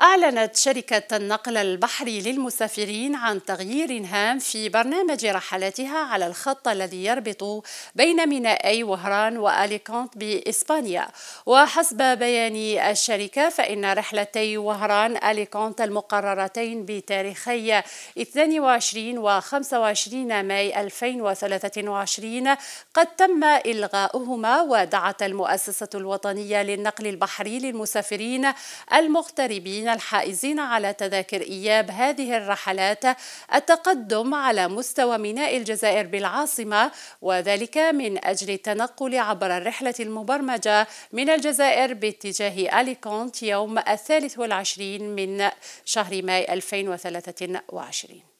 أعلنت شركة النقل البحري للمسافرين عن تغيير هام في برنامج رحلاتها على الخط الذي يربط بين مينائي وهران وأليكانت بإسبانيا وحسب بيان الشركة فإن رحلتي وهران أليكانت المقررتين بتاريخي 22 و 25 ماي 2023 قد تم إلغاؤهما ودعت المؤسسة الوطنية للنقل البحري للمسافرين المغتربين من الحائزين على تذاكر إياب هذه الرحلات التقدم على مستوى ميناء الجزائر بالعاصمة وذلك من أجل التنقل عبر الرحلة المبرمجة من الجزائر باتجاه أليكونت يوم الثالث والعشرين من شهر ماي 2023